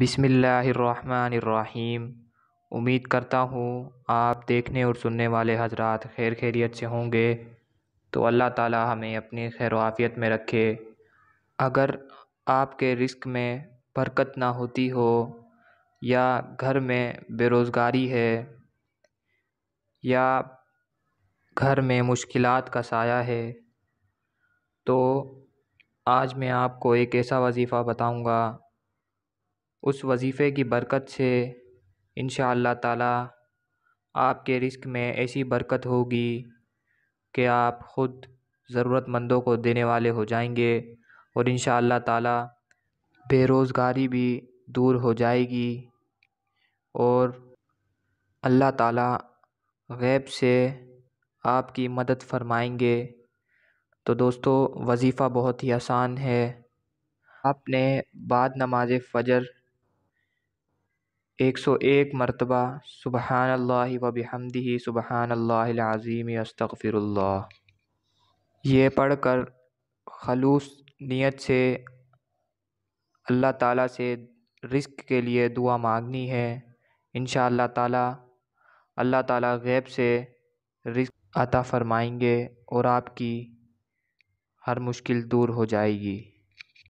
बिसमीम उम्मीद करता हूँ आप देखने और सुनने वाले हजरात खैर खैरियत से होंगे तो अल्लाह ताला हमें अपनी खैर आफ़ियत में रखे अगर आपके रिस्क में बरकत ना होती हो या घर में बेरोज़गारी है या घर में मुश्किलात का साया है तो आज मैं आपको एक ऐसा वजीफ़ा बताऊंगा उस वजीफ़े की बरकत से इन अल्लाह ताला आपके रिस्क में ऐसी बरकत होगी कि आप ख़ुद ज़रूरतमंदों को देने वाले हो जाएंगे और इन अल्लाह ताला बेरोज़गारी भी दूर हो जाएगी और अल्लाह ताला गैब से आपकी मदद फरमाएंगे तो दोस्तों वजीफ़ा बहुत ही आसान है आपने बाद नमाज फ़जर एक सौ एक मरतबा सुबहान अल्लाह व ही सुबहान अल्लाज़ीम अस्तफ़िरल्ला ये पढ़ कर खलूस नीयत से अल्लाह ताला से रिस्क के लिए दुआ मांगनी है इन ताला अल्लाह ताला गैब से रिस्क अता फ़रमाएंगे और आपकी हर मुश्किल दूर हो जाएगी